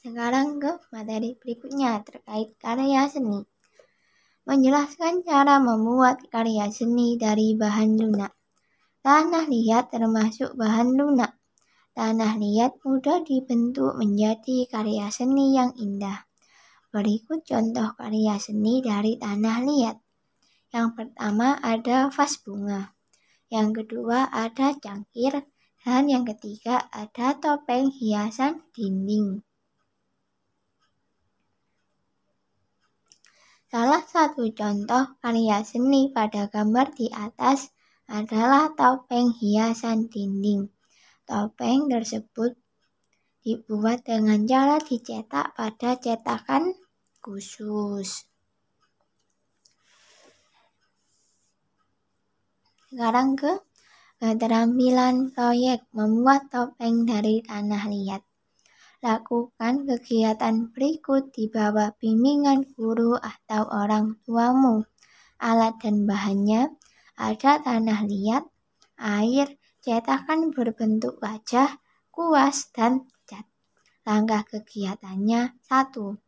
Sekarang ke materi berikutnya terkait karya seni. Menjelaskan cara membuat karya seni dari bahan lunak. Tanah liat termasuk bahan lunak. Tanah liat mudah dibentuk menjadi karya seni yang indah. Berikut contoh karya seni dari tanah liat. Yang pertama ada vas bunga. Yang kedua ada cangkir. Dan yang ketiga ada topeng hiasan dinding. Satu contoh karya seni pada gambar di atas adalah topeng hiasan dinding. Topeng tersebut dibuat dengan cara dicetak pada cetakan khusus. Sekarang ke keterampilan proyek membuat topeng dari tanah liat lakukan kegiatan berikut di bawah bimbingan guru atau orang tuamu. Alat dan bahannya ada tanah liat, air, cetakan berbentuk wajah, kuas, dan cat. Langkah kegiatannya 1.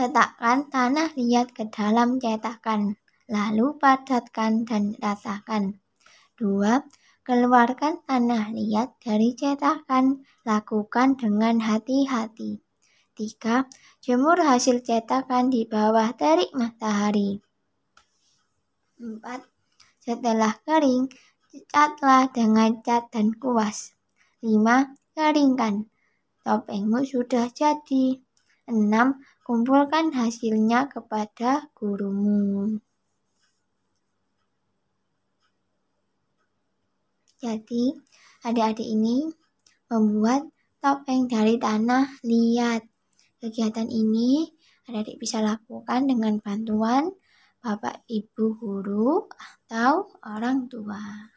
Letakkan tanah liat ke dalam cetakan, lalu padatkan dan ratakan. 2. Keluarkan tanah liat dari cetakan, lakukan dengan hati-hati. 3. Jemur hasil cetakan di bawah terik matahari. 4. Setelah kering, catlah dengan cat dan kuas. 5. Keringkan. Topengmu sudah jadi. 6. Kumpulkan hasilnya kepada gurumu. Jadi, adik-adik ini membuat topeng dari tanah liat. Kegiatan ini adik-adik bisa lakukan dengan bantuan Bapak Ibu guru atau orang tua.